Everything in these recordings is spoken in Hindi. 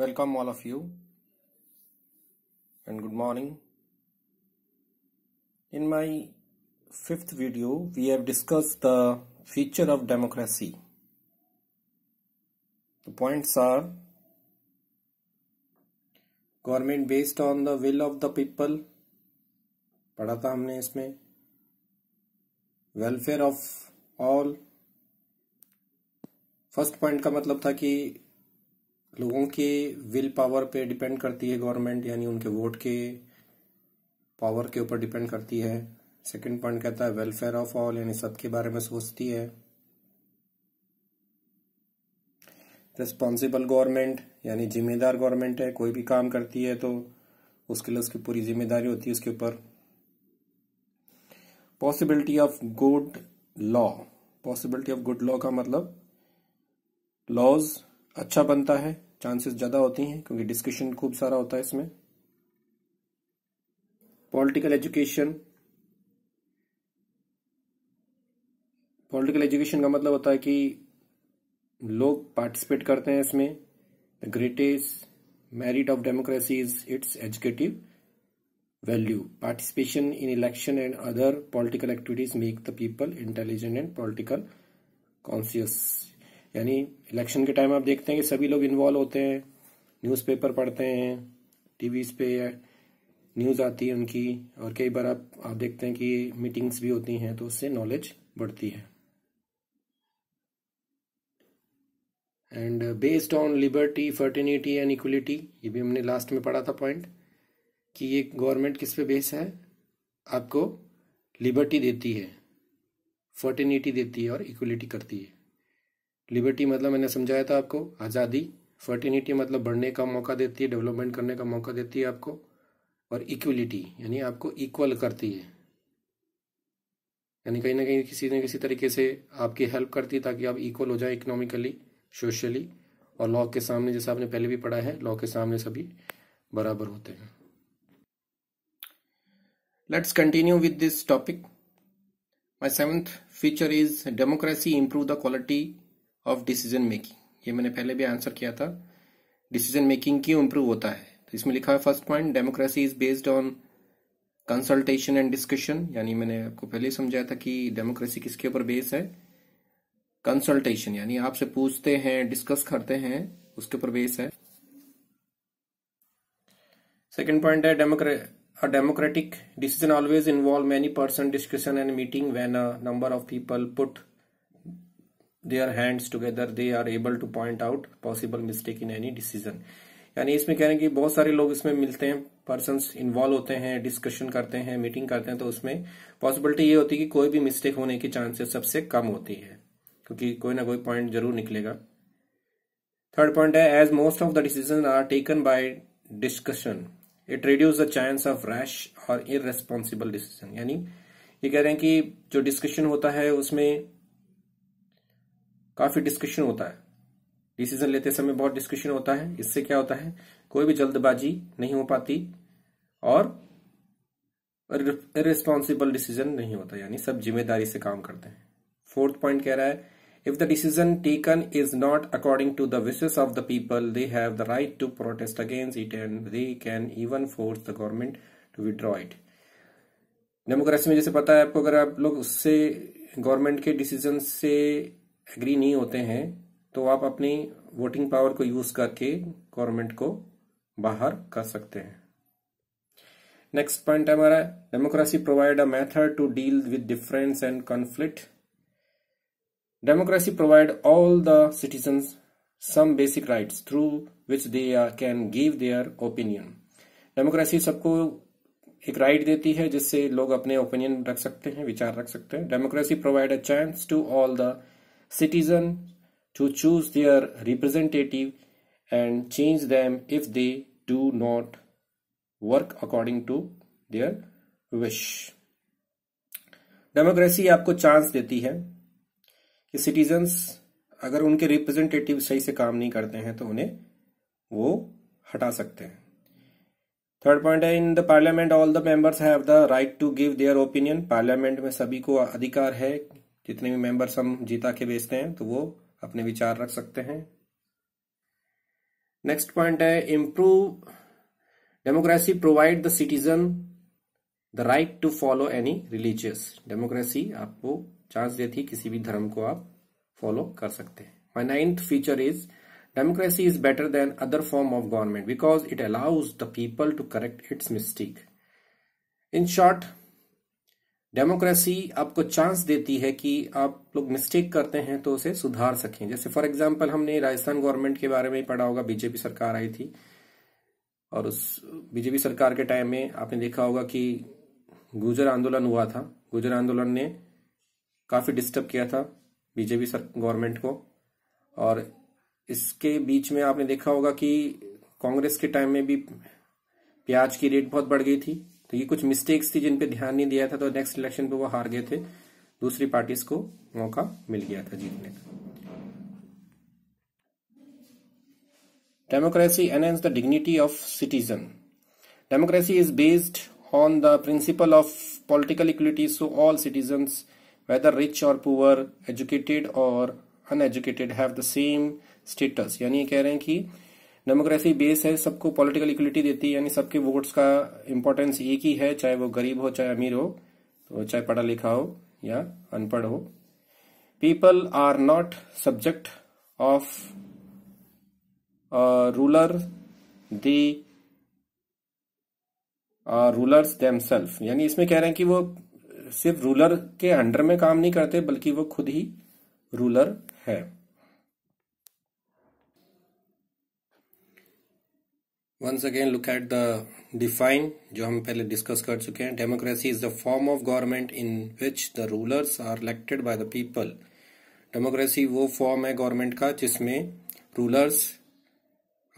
Welcome all of you and good morning. In my fifth video, we have discussed the feature of democracy. The points are government based on the will of the people padha tha humne isme welfare of all first point का मतलब था कि लोगों के विल पावर पे डिपेंड करती है गवर्नमेंट यानी उनके वोट के पावर के ऊपर डिपेंड करती है सेकंड पॉइंट कहता है वेलफेयर ऑफ ऑल यानी सबके बारे में सोचती है रिस्पॉन्सिबल गवर्नमेंट यानी जिम्मेदार गवर्नमेंट है कोई भी काम करती है तो उसके लिए उसकी पूरी जिम्मेदारी होती है उसके ऊपर possibility of good law possibility of good law का मतलब लॉज अच्छा बनता है चांसेस ज्यादा होती हैं क्योंकि डिस्कशन खूब सारा होता है इसमें पॉलिटिकल एजुकेशन पॉलिटिकल एजुकेशन का मतलब होता है कि लोग पार्टिसिपेट करते हैं इसमें the greatest merit of democracy is its educative value participation in election and other political activities make the people intelligent and political conscious यानी इलेक्शन के टाइम आप देखते हैं कि सभी लोग इन्वॉल्व होते हैं न्यूज़पेपर पढ़ते हैं टीवीज पे न्यूज़ आती है उनकी और कई बार आप आप देखते हैं कि मीटिंग्स भी होती हैं तो उससे नॉलेज बढ़ती है and based on liberty fraternity and equality ये भी हमने लास्ट में पढ़ा था पॉइंट कि ये गवर्नमेंट किस पे बेस है आपको लिबर्टी देती है फर्टिनिटी देती है और इक्वलिटी करती है लिबर्टी मतलब मैंने समझाया था आपको आज़ादी फर्टिनिटी मतलब बढ़ने का मौका देती है डेवलपमेंट करने का मौका देती है आपको और इक्वलिटी यानी आपको इक्वल करती है यानी कहीं ना कहीं किसी न किसी तरीके से आपकी हेल्प करती है ताकि आप इक्वल हो जाए इकोनॉमिकली सोशली और लॉ के सामने जैसा आपने पहले भी पढ़ा है लॉ के सामने सभी बराबर होते हैं let's continue with this topic my seventh feature is democracy improve the quality of decision making ये मैंने पहले भी आंसर किया था डिसीजन मेकिंग क्यों इम्प्रूव होता है तो इसमें लिखा है first point democracy is based on consultation and discussion यानी मैंने आपको पहले समझाया था कि डेमोक्रेसी किसके ऊपर बेस है कंसल्टेशन यानी आपसे पूछते हैं डिस्कस करते हैं उसके ऊपर बेस है सेकेंड पॉइंट है democratic decision always involve many person discussion and meeting when a number of people put their hands together they are able to point out possible mistake in any decision यानी इसमें कह रहे हैं कि बहुत सारे लोग इसमें मिलते हैं पर्सन इन्वॉल्व होते हैं डिस्कशन करते हैं मीटिंग करते हैं तो उसमें पॉसिबिलिटी ये होती है कि कोई भी मिस्टेक होने की चांसेस सबसे कम होती है क्योंकि कोई ना कोई पॉइंट जरूर निकलेगा थर्ड पॉइंट है as most of the decision are taken by discussion it reduce the chance of rash और इरेस्पॉन्सिबल डिसीजन यानी ये कह रहे हैं कि जो डिस्कशन होता है उसमें काफी डिस्कशन होता है डिसीजन लेते समय बहुत डिस्कशन होता है इससे क्या होता है कोई भी जल्दबाजी नहीं हो पाती और इरेस्पॉन्सिबल डिसीजन नहीं होता यानी सब जिम्मेदारी से काम करते हैं फोर्थ पॉइंट कह रहा है if the decision taken is not according to the wishes of the people they have the right to protest against it and they can even force the government to withdraw it democracy में जैसे पता है आपको अगर आप लोग उससे गवर्नमेंट के डिसीजन से एग्री नहीं होते हैं तो आप अपनी वोटिंग पावर को यूज करके गवर्नमेंट को बाहर कर सकते हैं नेक्स्ट पॉइंट हमारा democracy provide a method to deal with difference and conflict democracy provide all the citizen some basic rights through which they can give their opinion democracy सबको एक राइट देती है जिससे लोग अपने ओपिनियन रख सकते हैं विचार रख सकते हैं democracy provide a chance to all the citizen to choose their representative and change them if they do not work according to their wish. Democracy आपको चांस देती है कि सिटीजन्स अगर उनके रिप्रेजेंटेटिव सही से काम नहीं करते हैं तो उन्हें वो हटा सकते हैं थर्ड पॉइंट है in the parliament all the members have the right to give their opinion parliament में सभी को अधिकार है जितने भी मेंबर्स हम जीता के बेचते हैं तो वो अपने विचार रख सकते हैं नेक्स्ट पॉइंट है improve democracy provide the citizen the right to follow any religious democracy आपको चांस देती है किसी भी धर्म को आप फॉलो कर सकते हैं my ninth feature is democracy is better than other form of government because it allows the people to correct its mistake in short democracy आपको चांस देती है कि आप लोग मिस्टेक करते हैं तो उसे सुधार सकें जैसे फॉर एग्जाम्पल हमने राजस्थान गवर्नमेंट के बारे में पढ़ा होगा बीजेपी सरकार आई थी और उस बीजेपी सरकार के टाइम में आपने देखा होगा कि गुजर आंदोलन हुआ था गुजर आंदोलन ने काफ़ी डिस्टर्ब किया था बीजेपी गवर्नमेंट को और इसके बीच में आपने देखा होगा कि कांग्रेस के टाइम में भी प्याज की रेट बहुत बढ़ गई थी तो ये कुछ मिस्टेक्स थी जिन पे ध्यान नहीं दिया था तो नेक्स्ट इलेक्शन पे वो हार गए थे दूसरी पार्टीज को मौका मिल गया था जीतने का Democracy enhances the dignity of citizen. Democracy is based on the principle of political equality so all citizens whether rich or poor, educated or uneducated have the same status. यानी कह रहे हैं कि डेमोक्रेसी बेस है सबको पॉलिटिकल इक्विटी देती है यानी सबके वोट्स का इम्पोर्टेंस एक ही है चाहे वो गरीब हो चाहे अमीर हो तो चाहे पढ़ा लिखा हो या अनपढ़ हो people are not subject of ruler the rulers themselves यानी इसमें कह रहे हैं कि वो सिर्फ रूलर के अंडर में काम नहीं करते बल्कि वो खुद ही रूलर है once again look at the define जो हम पहले डिस्कस कर चुके हैं democracy is the form of government in which the rulers are elected by the people democracy वो फॉर्म है गवर्नमेंट का जिसमें rulers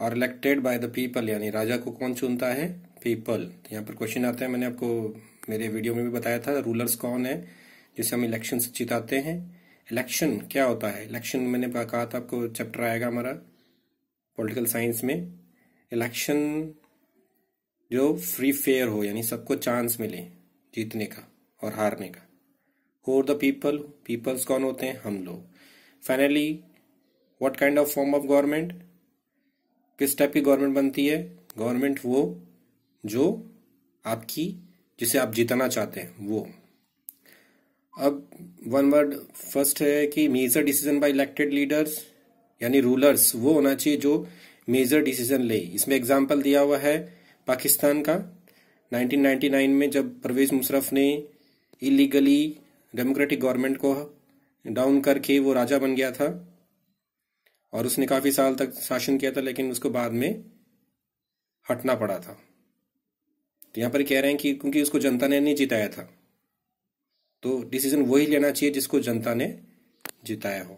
are elected by the people यानी राजा को कौन चुनता है पीपल तो यहाँ पर क्वेश्चन आता है मैंने आपको मेरे वीडियो में भी बताया था रूलर्स कौन है जिसे हम इलेक्शन से जिताते हैं इलेक्शन क्या होता है इलेक्शन मैंने कहा था आपको चैप्टर आएगा हमारा पॉलिटिकल साइंस में इलेक्शन जो फ्री फेयर हो यानी सबको चांस मिले जीतने का और हारने का हु द पीपल पीपल्स कौन होते हैं हम लोग finally what kind of form of government किस टाइप की गवर्नमेंट बनती है गवर्नमेंट वो जो आपकी जिसे आप जिताना चाहते हैं वो अब वन वर्ड फर्स्ट है कि major decision by elected leaders यानी रूलर्स वो होना चाहिए जो मेजर डिसीजन ले इसमें एग्जाम्पल दिया हुआ है पाकिस्तान का 1999 में जब परवेज मुशरफ ने इलीगली डेमोक्रेटिक गवर्नमेंट को डाउन करके वो राजा बन गया था और उसने काफ़ी साल तक शासन किया था लेकिन उसको बाद में हटना पड़ा था तो यहां पर कह रहे हैं कि क्योंकि उसको जनता ने नहीं जिताया था तो डिसीजन वही लेना चाहिए जिसको जनता ने जिताया हो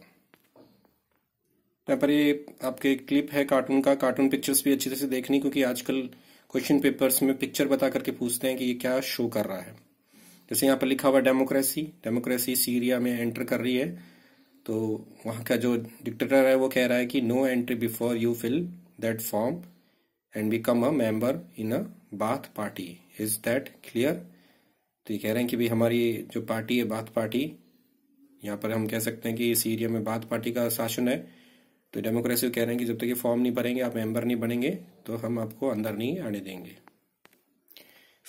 यहाँ पर ये आपके एक क्लिप है कार्टून का कार्टून पिक्चर्स भी अच्छी तरह से देखनी क्योंकि आजकल क्वेश्चन पेपर्स में पिक्चर बता करके पूछते हैं कि ये क्या शो कर रहा है जैसे यहाँ पर लिखा हुआ डेमोक्रेसी डेमोक्रेसी सीरिया में एंटर कर रही है तो वहाँ का जो डिक्टेटर है वो कह रहा है कि no entry before you fill that form and become a member in a Baath party is that clear तो ये कह रहे हैं कि भाई हमारी जो पार्टी है बाथ पार्टी यहाँ पर हम कह सकते हैं कि सीरिया में बाथ पार्टी का शासन है तो डेमोक्रेसी कह रहे हैं कि जब तक ये फॉर्म नहीं भरेंगे आप मेंबर नहीं बनेंगे तो हम आपको अंदर नहीं आने देंगे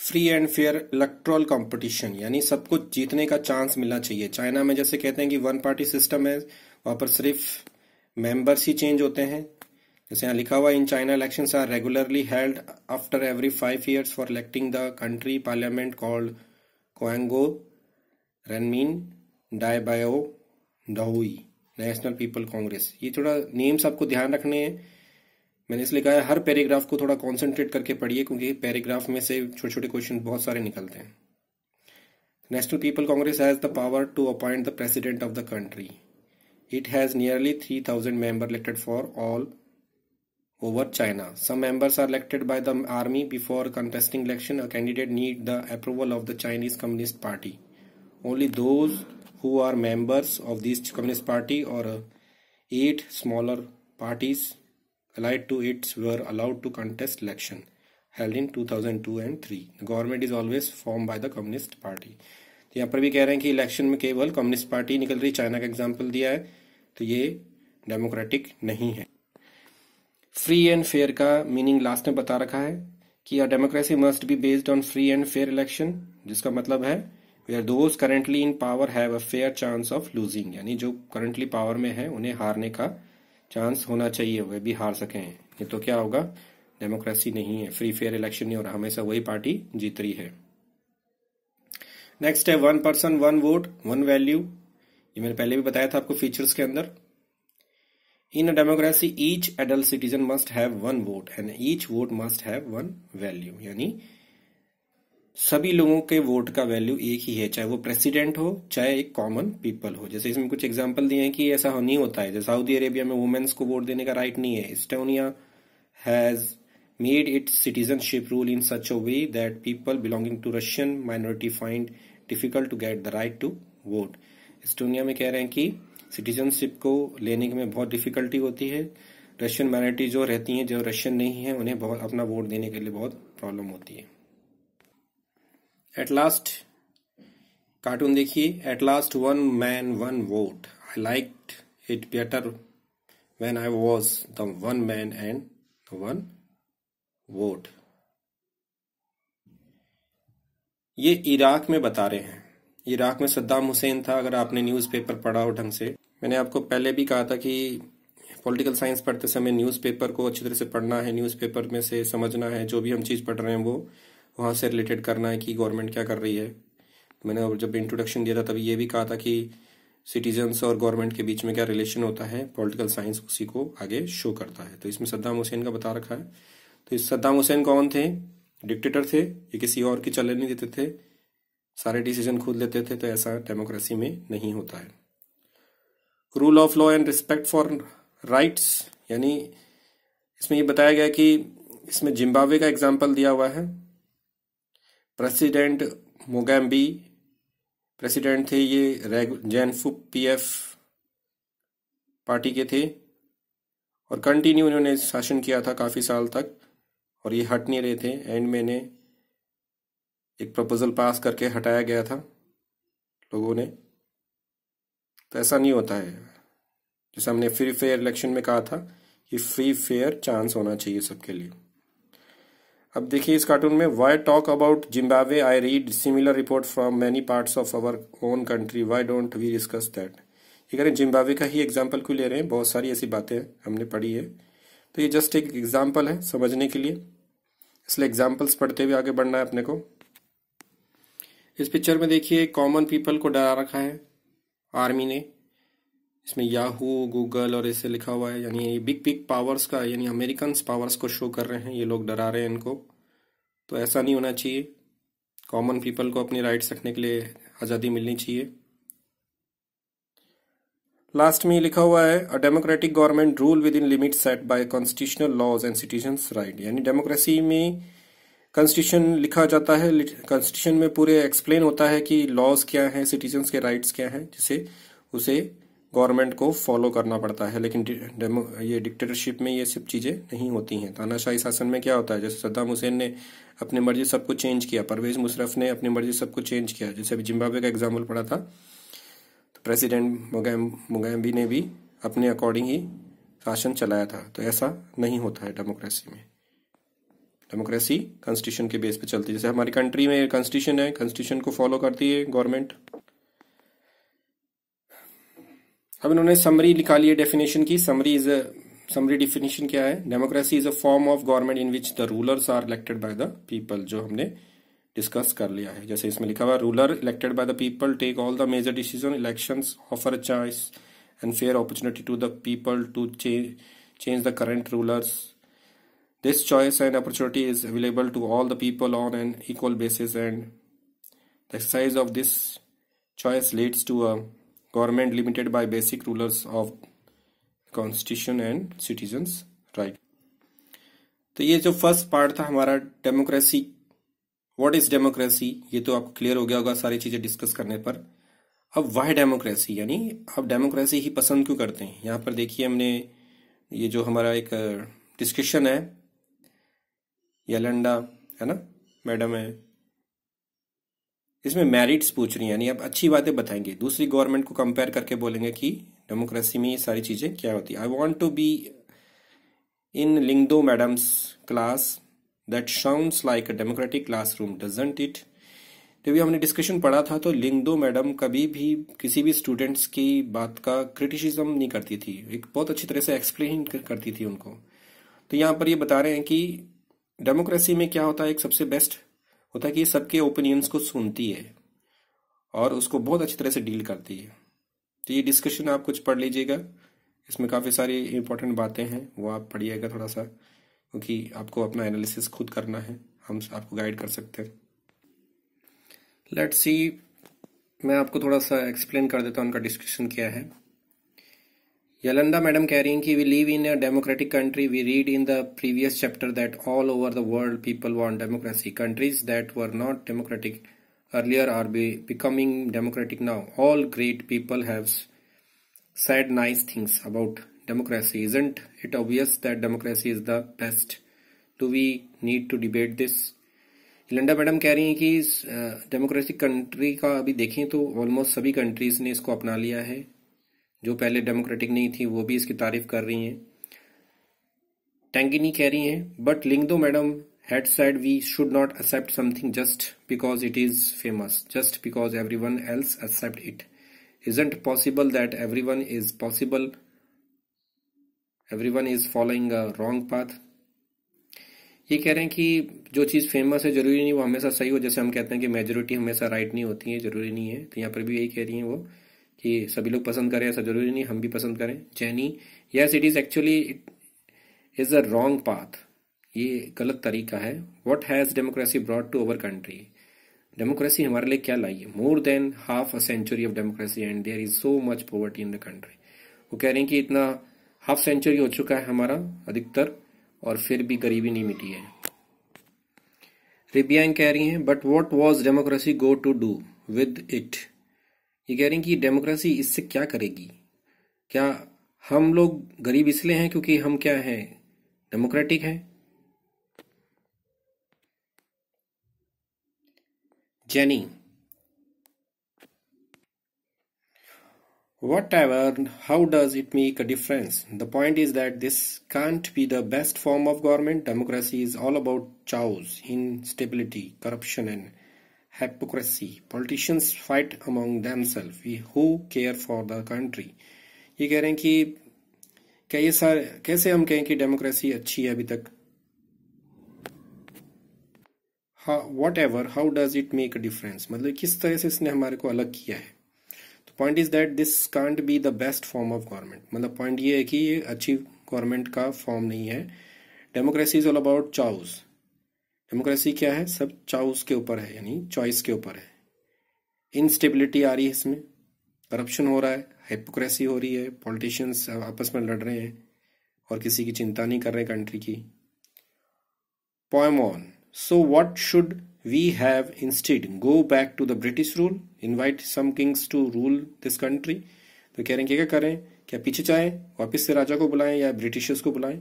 free and fair electoral competition यानी सब कुछ जीतने का चांस मिलना चाहिए चाइना में जैसे कहते हैं कि वन पार्टी सिस्टम है वहां पर सिर्फ मेंबर्स ही चेंज होते हैं जैसे यहाँ लिखा हुआ in China election are regularly held after every five years for electing the country parliament called Quanguo Renmin Daibiao Dahui National People Congress ये थोड़ा नेम्स आपको ध्यान रखने हैं मैंने इसलिए कहा हर पैराग्राफ को थोड़ा कॉन्सेंट्रेट करके पढ़िए क्योंकि पैराग्राफ में से छोटे छोटे क्वेश्चन बहुत सारे निकलते हैं National People Congress has the power to appoint the president of the country it has nearly three thousand member elected for all over China some members are elected by the army before contesting election a candidate need the approval of the Chinese Communist Party only those who are members of this communist party or uh, eight smaller parties allied to it were allowed to contest election held in 2002 and 3 the government is always formed by the communist party तो यहाँ पर भी कह रहे हैं कि इलेक्शन में केवल कम्युनिस्ट पार्टी निकल रही चाइना का एग्जाम्पल दिया है तो ये डेमोक्रेटिक नहीं है फ्री एंड फेयर का मीनिंग लास्ट में बता रखा है कि democracy must be based on free and fair election जिसका मतलब है where those currently in power have a fair chance of losing यानी जो करंटली पावर में है उन्हें हारने का चांस होना चाहिए वे भी हार सके ये तो क्या होगा डेमोक्रेसी नहीं है फ्री फेयर इलेक्शन नहीं हो रहा हमेशा वही पार्टी जीत रही है नेक्स्ट है one person one vote one value ये मैंने पहले भी बताया था आपको फीचर्स के अंदर in a democracy each adult citizen must have one vote and each vote must have one value यानी सभी लोगों के वोट का वैल्यू एक ही है चाहे वो प्रेसिडेंट हो चाहे एक कॉमन पीपल हो जैसे इसमें कुछ एग्जाम्पल दिए हैं कि ऐसा नहीं होता है जैसे सऊदी अरेबिया में वुमेन्स को वोट देने का राइट नहीं है Estonia has made its citizenship rule in such a way that people belonging to Russian minority find difficult to get the right to vote Estonia में कह रहे हैं कि सिटीजनशिप को लेने में बहुत डिफिकल्टी होती है रशियन माइनॉरिटी जो रहती हैं जो रशियन नहीं है उन्हें बहुत अपना वोट देने के लिए बहुत प्रॉब्लम होती है एट लास्ट कार्टून देखिए at last one man one vote I like it better when I was the one man and one vote ये इराक में बता रहे हैं इराक में सद्दाम हुसैन था अगर आपने न्यूज़पेपर पढ़ा हो ढंग से मैंने आपको पहले भी कहा था कि पॉलिटिकल साइंस पढ़ते समय न्यूज़पेपर को अच्छी तरह से पढ़ना है न्यूज़पेपर में से समझना है जो भी हम चीज़ पढ़ रहे हैं वो वहाँ से रिलेटेड करना है कि गवर्नमेंट क्या कर रही है मैंने जब इंट्रोडक्शन दिया था तभी ये भी कहा था कि सिटीजन्स और गवर्नमेंट के बीच में क्या रिलेशन होता है पॉलिटिकल साइंस उसी को आगे शो करता है तो इसमें सद्दाम हुसैन का बता रखा है तो इस सद्दाम हुसैन कौन थे डिक्टेटर थे ये किसी और के चलने नहीं देते थे सारे डिसीजन खुद लेते थे तो ऐसा डेमोक्रेसी में नहीं होता है rule of law and respect for rights यानी इसमें ये बताया गया कि इसमें जिम्बाब्वे का एग्जाम्पल दिया हुआ है प्रेसिडेंट मोगैम्बी प्रेसिडेंट थे ये जैनफू पीएफ पार्टी के थे और कंटिन्यू इन्होंने शासन किया था काफ़ी साल तक और ये हट नहीं रहे थे एंड में इन्हें एक प्रपोजल पास करके हटाया गया था लोगों ने तो ऐसा नहीं होता है जैसे हमने फ्री फेयर इलेक्शन में कहा था कि फ्री फेयर चांस होना चाहिए सबके लिए अब देखिए इस कार्टून में why talk about Zimbabwe I read similar report from many part of our own country why don't we discuss that ये हैं जिम्बावे का ही एग्जाम्पल क्यों ले रहे हैं बहुत सारी ऐसी बातें हमने पढ़ी है तो ये जस्ट एक एग्जाम्पल है समझने के लिए इसलिए एग्जाम्पल्स पढ़ते हुए आगे बढ़ना है अपने को इस पिक्चर में देखिए कॉमन पीपल को डरा रखा है आर्मी ने इसमें याहू गूगल और ऐसे लिखा हुआ है यानी ये बिग बिग पावर्स का यानी अमेरिकन पावर्स को शो कर रहे हैं ये लोग डरा रहे हैं इनको तो ऐसा नहीं होना चाहिए कॉमन पीपल को अपनी राइट्स रखने के लिए आज़ादी मिलनी चाहिए लास्ट में लिखा हुआ है a democratic government rule within limit set by constitutional laws and citizen right यानी डेमोक्रेसी में कॉन्स्टिट्यूशन लिखा जाता है कॉन्स्टिट्यूशन में पूरे एक्सप्लेन होता है कि लॉज क्या है सिटीजन्स के राइट्स क्या हैं जिसे उसे गवर्नमेंट को फॉलो करना पड़ता है लेकिन ये डिक्टेटरशिप में ये सब चीज़ें नहीं होती हैं तानाशाही शासन में क्या होता है जैसे सद्दाम हुसैन ने अपनी मर्जी सब कुछ चेंज किया परवेज मुशरफ ने अपनी मर्जी सब कुछ चेंज किया जैसे अभी जिम्बाब्वे का एग्जाम्पल पड़ा था तो प्रेसिडेंट मुगैम मुगैम्बी ने भी अपने अकॉर्डिंग ही शासन चलाया था तो ऐसा नहीं होता है डेमोक्रेसी में डेमोक्रेसी कॉन्स्टिट्यूशन के बेस पे चलती है जैसे हमारी कंट्री में कॉन्स्टिट्यूशन है कॉन्स्टिट्यूशन को फॉलो करती है गवर्नमेंट अब इन्होंने समरी लिखा लिया डेफिनेशन की समरी इज समरी डेफिनेशन क्या है democracy is a form of government in which the rulers are elected by the people जो हमने डिस्कस कर लिया है जैसे इसमें लिखा हुआ ruler elected by the people take all the major decision election offer a choice and fair opportunity to the people to change the current rulers this choice and opportunity is available to all the people on an equal basis and the exercise of this choice leads to a government limited by basic rulers of constitution and citizen right तो ये जो फर्स्ट पार्ट था हमारा डेमोक्रेसी व्हाट इज डेमोक्रेसी ये तो आपको क्लियर हो गया होगा सारी चीजें डिस्कस करने पर अब वाई डेमोक्रेसी यानी आप डेमोक्रेसी ही पसंद क्यों करते हैं यहाँ पर देखिए हमने ये जो हमारा एक डिस्कशन uh, है यलंडा है ना मैडम है इसमें मेरिट्स पूछ रही है यानी आप अच्छी बातें बताएंगे दूसरी गवर्नमेंट को कंपेयर करके बोलेंगे कि डेमोक्रेसी में ये सारी चीज़ें क्या होती I want to be in Lyngdoh madam's class that sound like a democratic room doesn't it जब हमने डिस्कशन पढ़ा था तो लिंगदो मैडम कभी भी किसी भी स्टूडेंट्स की बात का क्रिटिसिज्म नहीं करती थी एक बहुत अच्छी तरह से एक्सप्लेन करती थी उनको तो यहां पर ये बता रहे हैं कि डेमोक्रेसी में क्या होता है एक सबसे बेस्ट होता है कि ये सबके ओपिनियंस को सुनती है और उसको बहुत अच्छी तरह से डील करती है तो ये डिस्कशन आप कुछ पढ़ लीजिएगा इसमें काफ़ी सारी इंपॉर्टेंट बातें हैं वो आप पढ़िएगा थोड़ा सा क्योंकि आपको अपना एनालिसिस खुद करना है हम आपको गाइड कर सकते हैं लेट्स सी मैं आपको थोड़ा सा एक्सप्लेन कर देता हूँ उनका डिस्कशन क्या है Yolanda madam carrying ki we live in a democratic country we read in the previous chapter that all over the world people want democracy countries that were not democratic earlier are be becoming democratic now all great people have said nice things about democracy isn't it obvious that democracy is the best do we need to debate this Lyngdoh madam कह रही हैं कि डेमोक्रेटिक कंट्री का अभी देखें तो ऑलमोस्ट सभी कंट्रीज ने इसको अपना लिया है जो पहले डेमोक्रेटिक नहीं थी वो भी इसकी तारीफ कर रही हैं नहीं कह रही हैं but Lyngdoh madam had said we should not accept something just because it is famous just because everyone else accept it isn't possible that everyone is possible everyone is following wrong path ये कह रहे हैं कि जो चीज फेमस है जरूरी नहीं वो हमेशा सही हो जैसे हम कहते हैं कि मेजोरिटी हमेशा राइट नहीं होती है जरूरी नहीं है तो यहाँ पर भी यही कह रही है वो कि सभी लोग पसंद करें ऐसा जरूरी नहीं हम भी पसंद करें चैनी yes it is actually it is a wrong path ये गलत तरीका है what has democracy brought to our country democracy हमारे लिए क्या लाई है more than half a century of democracy and there is so much poverty in the country वो कह रहे हैं कि इतना हाफ सेंचुरी हो चुका है हमारा अधिकतर और फिर भी गरीबी नहीं मिटी है रिबियांग कह रही हैं but what was democracy go to do with it ये कह रही कि डेमोक्रेसी इससे क्या करेगी क्या हम लोग गरीब इसलिए हैं क्योंकि हम क्या हैं डेमोक्रेटिक हैं Jenny whatever how does it make a difference the point is that this can't be the best form of government democracy is all about chaos instability corruption and hypocrisy politicians fight among themselves who care for the country ये कह रहे हैं कि क्या ये सारे कैसे हम कहें कि डेमोक्रेसी अच्छी है अभी तक whatever how does it make a difference मतलब किस तरह से इसने हमारे को अलग किया है तो point is that this can't be the best form of government मतलब पॉइंट ये है कि ये अच्छी गवर्नमेंट का फॉर्म नहीं है democracy is all about chaos democracy क्या है सब चाउस के ऊपर है यानी चॉइस के ऊपर है इनस्टेबिलिटी आ रही है इसमें करप्शन हो रहा है हाइपोक्रेसी हो रही है पॉलिटिशियंस आपस में लड़ रहे हैं और किसी की चिंता नहीं कर रहे कंट्री की पॉइम ऑन so what should we have instead go back to the british rule invite some kings to rule this country तो कह रहे हैं क्या क्या करें क्या पीछे जाए वापिस से राजा को बुलाएं या ब्रिटिशर्स को बुलाएं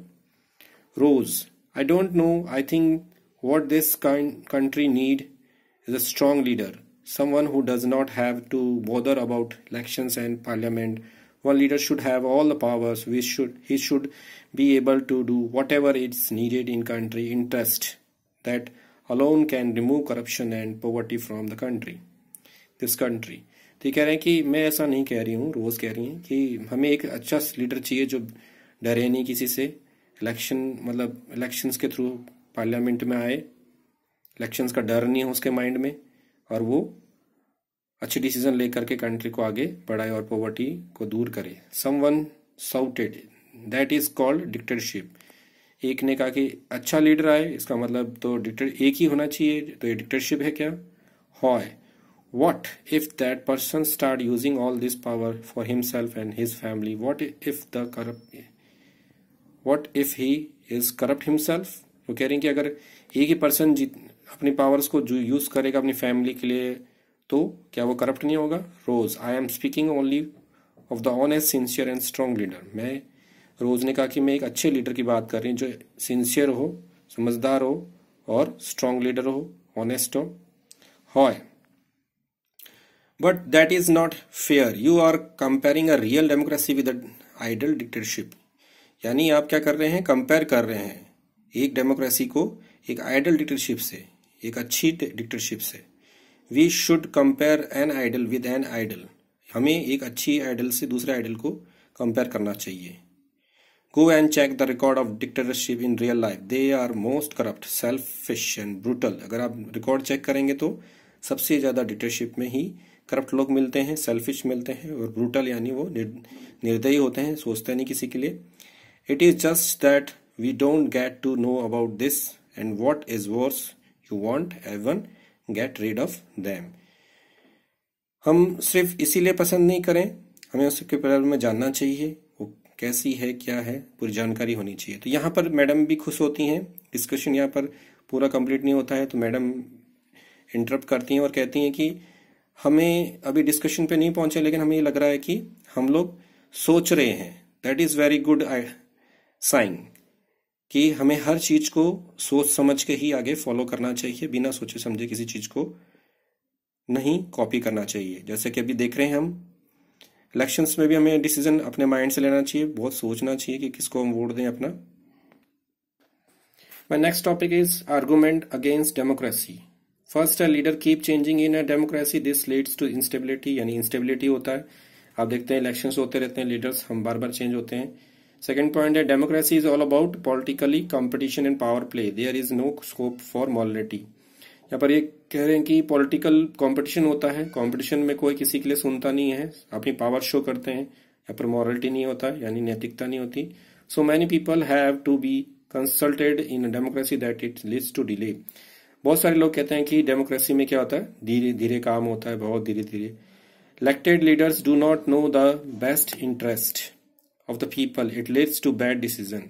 Rose I don't know I think What this kind country need is a strong leader, someone who does not have to bother about elections and parliament. One leader should have all the powers. We should he should be able to do whatever is needed in country interest that alone can remove corruption and poverty from the country. This country. तो ये कह रहे हैं कि मैं ऐसा नहीं कह रही हूँ रोज़ कह रही हैं कि हमें एक अच्छा लीडर चाहिए जो डरे नहीं किसी से इलेक्शन मतलब इलेक्शंस के थ्रू पार्लियामेंट में आए इलेक्शंस का डर नहीं है उसके माइंड में और वो अच्छी डिसीजन लेकर के कंट्री को आगे बढ़ाए और पॉवर्टी को दूर करे someone shouted that is called dictatorship एक ने कहा कि अच्छा लीडर आए इसका मतलब तो डिक्टर एक ही होना चाहिए तो ये डिक्टरशिप है क्या हॉय what if that person start using all this power for himself and his family what if the corrupt what if he is corrupt himself वो कह रहे हैं कि अगर एक ही पर्सन जीत अपनी पावर्स को जो यूज़ करेगा अपनी फैमिली के लिए तो क्या वो करप्ट नहीं होगा Rose I am speaking only of the honest sincere and strong leader मैं रोज़ ने कहा कि मैं एक अच्छे लीडर की बात कर रही हूँ जो सिंसियर हो समझदार हो और स्ट्रॉन्ग लीडर हो ऑनेस्ट हो हॉय but that is not fair you are comparing a real democracy with ideal dictatorship यानी आप क्या कर रहे हैं कंपेयर कर रहे हैं एक डेमोक्रेसी को एक आइडल डिक्टरशिप से एक अच्छी डिक्टरशिप से we should compare an ideal with an ideal हमें एक अच्छी आइडल से दूसरे आइडल को कंपेयर करना चाहिए go and check the record of dictatorship in real life they are most corrupt selfish and brutal अगर आप रिकॉर्ड चेक करेंगे तो सबसे ज़्यादा डिक्टरशिप में ही करप्ट लोग मिलते हैं सेल्फिश मिलते हैं और ब्रूटल यानी वो निर्दयी होते हैं सोचते नहीं किसी के लिए it is just that we don't get to know about this and what is worse you want even get rid of them हम सिर्फ इसीलिए पसंद नहीं करें हमें उसके बारे में जानना चाहिए वो कैसी है क्या है पूरी जानकारी होनी चाहिए तो यहाँ पर मैडम भी खुश होती हैं डिस्कशन यहाँ पर पूरा कंप्लीट नहीं होता है तो मैडम इंटरप्ट करती हैं और कहती हैं कि हमें अभी डिस्कशन पे नहीं पहुंचे लेकिन हमें ये लग रहा है कि हम लोग सोच रहे हैं that is very good sign कि हमें हर चीज को सोच समझ के ही आगे फॉलो करना चाहिए बिना सोचे समझे किसी चीज को नहीं कॉपी करना चाहिए जैसे कि अभी देख रहे हैं हम इलेक्शंस में भी हमें डिसीजन अपने माइंड से लेना चाहिए बहुत सोचना चाहिए कि किसको हम वोट दें अपना my next topic is argument against democracy first है leader keep changing in a democracy this leads to instability यानी इंस्टेबिलिटी होता है आप देखते हैं इलेक्शंस होते रहते हैं लीडर्स हम बार बार चेंज होते हैं सेकेंड पॉइंट है democracy is all about politically competition and power play there is no scope for morality यहाँ पर ये कह रहे हैं कि पॉलिटिकल कंपटीशन होता है कंपटीशन में कोई किसी के लिए सुनता नहीं है अपनी पावर शो करते हैं यहाँ पर मॉरलिटी नहीं होता यानी नैतिकता नहीं होती so many people have to be consulted in democracy that it leads to delay बहुत सारे लोग कहते हैं कि डेमोक्रेसी में क्या होता है धीरे धीरे काम होता है बहुत धीरे धीरे elected leaders do not know the best interest of the people it leads to bad decision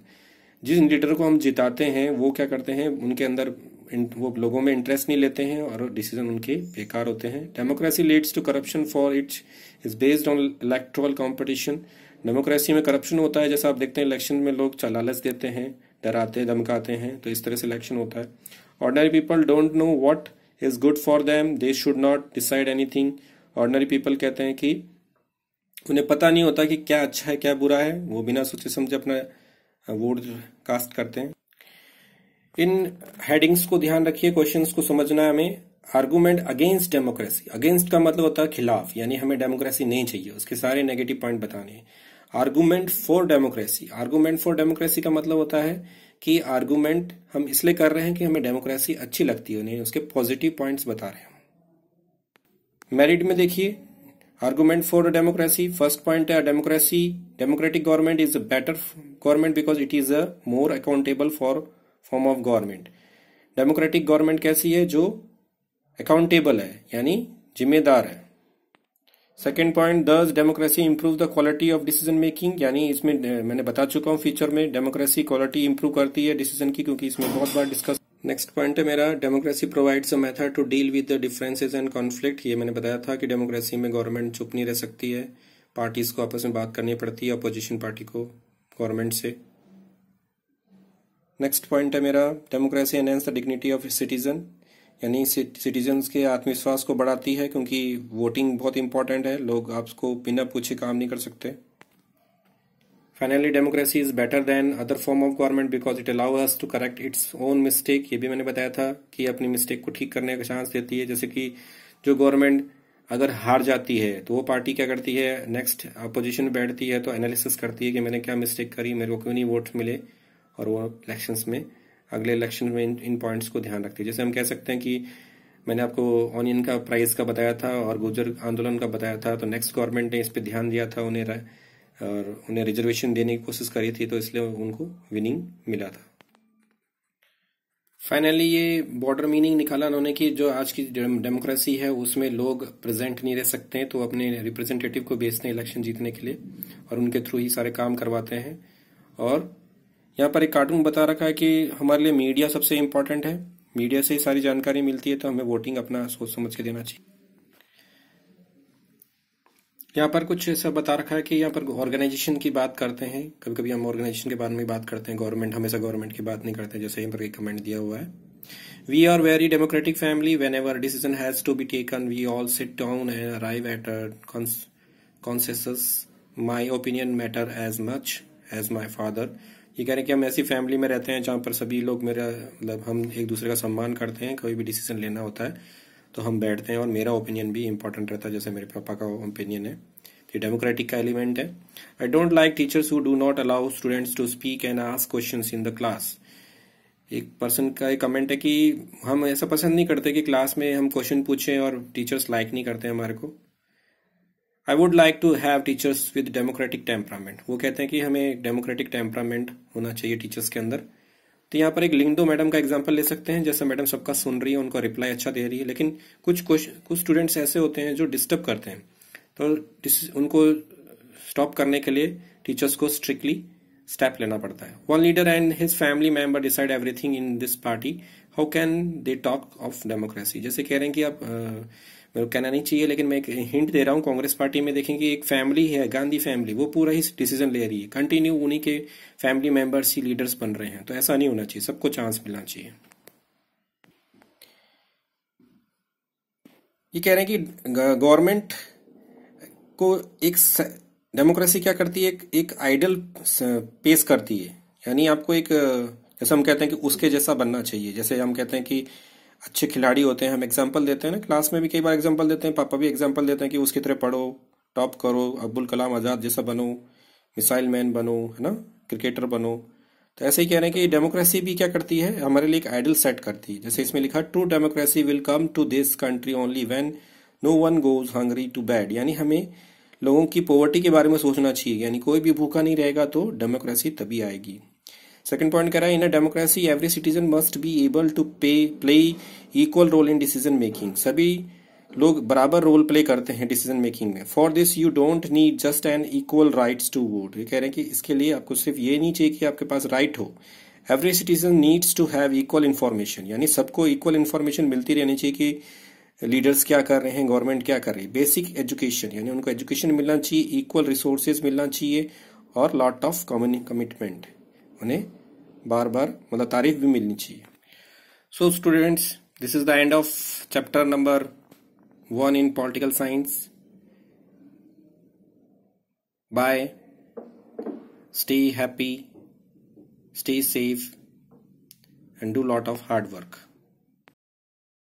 जिस लीडर को हम जिताते हैं वो क्या करते हैं उनके अंदर वो लोगों में इंटरेस्ट नहीं लेते हैं और डिसीजन उनके बेकार होते हैं democracy leads to corruption for its is based on electoral competition democracy में करप्शन होता है जैसा आप देखते हैं इलेक्शन में लोग चलालस देते हैं डराते धमकाते हैं तो इस तरह से इलेक्शन होता है ordinary people don't know what is good for them they should not decide anything ordinary people कहते हैं कि उन्हें पता नहीं होता कि क्या अच्छा है क्या बुरा है वो बिना सोचे समझे अपना वोट कास्ट करते हैं इन हेडिंग्स को ध्यान रखिए क्वेश्चंस को समझना है हमें आर्गूमेंट अगेंस्ट डेमोक्रेसी अगेंस्ट का मतलब होता है खिलाफ यानी हमें डेमोक्रेसी नहीं चाहिए उसके सारे नेगेटिव पॉइंट बताने हैं argument for democracy argument for democracy का मतलब होता है कि आर्गूमेंट हम इसलिए कर रहे हैं कि हमें डेमोक्रेसी अच्छी लगती है उन्हें उसके पॉजिटिव पॉइंट्स बता रहे हैं मेरिट में देखिए Argument for democracy. First point, uh, democracy, democratic government is a better government because it is a more accountable for form of government. Democratic government कैसी है जो accountable है यानी जिम्मेदार है second point thus democracy improve the quality of decision making यानी इसमें मैंने बता चुका हूँ फ्यूचर में डेमोक्रेसी क्वालिटी इंप्रूव करती है डिसीजन की क्योंकि इसमें बहुत बार डिस्कस नेक्स्ट पॉइंट है मेरा democracy provides a method to deal with the differences and conflict ये मैंने बताया था कि डेमोक्रेसी में गवर्नमेंट चुप नहीं रह सकती है पार्टीज को आपस में बात करनी पड़ती है अपोजिशन पार्टी को गवर्नमेंट से नेक्स्ट पॉइंट है मेरा democracy enhance the dignity of citizen यानी सिटीजन्स के आत्मविश्वास को बढ़ाती है क्योंकि वोटिंग बहुत इंपॉर्टेंट है लोग आपको बिना पूछे काम नहीं कर सकते finally democracy is better than other form of government because it allow us to correct its own mistake ये भी मैंने बताया था कि अपनी मिस्टेक को ठीक करने का चांस देती है जैसे कि जो गवर्नमेंट अगर हार जाती है तो वो पार्टी क्या करती है नेक्स्ट अपोजिशन बैठती है तो एनालिसिस करती है कि मैंने क्या मिस्टेक करी मेरे को क्यों नहीं वोट मिले और वो इलेक्शन में अगले इलेक्शन में इन, इन पॉइंट्स को ध्यान रखती है जैसे हम कह सकते हैं कि मैंने आपको ऑनियन का प्राइस का बताया था और गुजर आंदोलन का बताया था तो नेक्स्ट गवर्नमेंट ने इस पर ध्यान दिया था उन्हें और उन्हें रिजर्वेशन देने की कोशिश करी थी तो इसलिए उनको विनिंग मिला था फाइनली ये बॉर्डर मीनिंग निकाला उन्होंने कि जो आज की डेमोक्रेसी है उसमें लोग प्रेजेंट नहीं रह सकते हैं तो अपने रिप्रेजेंटेटिव को भेजते हैं इलेक्शन जीतने के लिए और उनके थ्रू ही सारे काम करवाते हैं और यहाँ पर एक कार्टून बता रखा है कि हमारे लिए मीडिया सबसे इम्पोर्टेंट है मीडिया से ही सारी जानकारी मिलती है तो हमें वोटिंग अपना सोच समझ के देना चाहिए यहाँ पर कुछ ऐसा बता रखा है कि यहाँ पर ऑर्गेनाइजेशन की बात करते हैं कभी कभी हम ऑर्गेनाइजेशन के बारे में बात करते हैं गवर्नमेंट हमेशा गवर्नमेंट की बात नहीं करते जैसे यहाँ पर एक कमेंट दिया हुआ है we are very democratic family whenever decision has to be taken we all sit down and arrive at a cons consensus my opinion matter as much as my father ये कह रहे हैं कि हम ऐसी फैमिली में रहते हैं जहाँ पर सभी लोग मेरा मतलब हम एक दूसरे का सम्मान करते हैं कोई भी डिसीजन लेना होता है तो हम बैठते हैं और मेरा ओपिनियन भी इंपॉर्टेंट रहता है जैसे मेरे पापा का ओपिनियन है ये डेमोक्रेटिक का एलिमेंट है I don't like teachers who do not allow students to speak and ask question in the class एक पर्सन का एक कमेंट है कि हम ऐसा पसंद नहीं करते कि क्लास में हम क्वेश्चन पूछें और टीचर्स लाइक नहीं करते हमारे को I would like to have teachers with democratic temperament वो कहते हैं कि हमें डेमोक्रेटिक टेम्परामेंट होना चाहिए टीचर्स के अंदर तो यहाँ पर एक लिंक दो मैडम का एग्जाम्पल ले सकते हैं जैसे मैडम सबका सुन रही है उनका रिप्लाई अच्छा दे रही है लेकिन कुछ कुछ कुछ स्टूडेंट्स ऐसे होते हैं जो डिस्टर्ब करते हैं तो उनको स्टॉप करने के लिए टीचर्स को स्ट्रिक्टली स्टेप लेना पड़ता है one leader and his family member decide everything in this party how can they talk of democracy जैसे कह रहे हैं कि आप मेरे मतलब को कहना नहीं चाहिए लेकिन मैं एक हिंट दे रहा हूँ कांग्रेस पार्टी में देखें कि एक फैमिली है गांधी फैमिली वो पूरा ही डिसीजन ले रही है कंटिन्यू उन्हीं के फैमिली मेंबर्स ही लीडर्स बन रहे हैं तो ऐसा नहीं होना चाहिए सबको चांस मिलना चाहिए ये कह रहे हैं कि गवर्नमेंट को एक डेमोक्रेसी क्या करती है एक, एक आइडल पेश करती है यानी आपको एक जैसे हम कहते हैं कि उसके जैसा बनना चाहिए जैसे हम कहते हैं कि अच्छे खिलाड़ी होते हैं हम एग्जाम्पल देते हैं ना क्लास में भी कई बार एग्जाम्पल देते हैं पापा भी एग्जाम्पल देते हैं कि उसकी तरह पढ़ो टॉप करो अब्दुल कलाम आज़ाद जैसा बनो मिसाइल मैन बनो है ना क्रिकेटर बनो तो ऐसे ही कह रहे हैं कि डेमोक्रेसी भी क्या करती है हमारे लिए एक आइडल सेट करती है जैसे इसमें लिखा true democracy will come to this country only when no one goes hungry to bed यानी हमें लोगों की पॉवर्टी के बारे में सोचना चाहिए यानी कोई भी भूखा नहीं रहेगा तो डेमोक्रेसी तभी आएगी सेकंड पॉइंट कह रहा है in a democracy every citizen must be able to pay play equal role in decision making सभी लोग बराबर रोल प्ले करते हैं डिसीजन मेकिंग में for this you don't need just an equal rights to vote ये कह रहे हैं कि इसके लिए आपको सिर्फ ये नहीं चाहिए कि आपके पास राइट हो every citizen needs to have equal information यानी सबको इक्वल इन्फॉर्मेशन मिलती रहनी चाहिए कि लीडर्स क्या कर रहे हैं गवर्नमेंट क्या कर रही है बेसिक एजुकेशन यानी उनको एजुकेशन मिलना चाहिए इक्वल रिसोर्सेज मिलना चाहिए और लॉट ऑफ कॉमन कमिटमेंट उन्हें बार बार मतलब तारीफ भी मिलनी चाहिए so students this is the end of chapter number one in political science bye stay happy stay safe and do lot of hard work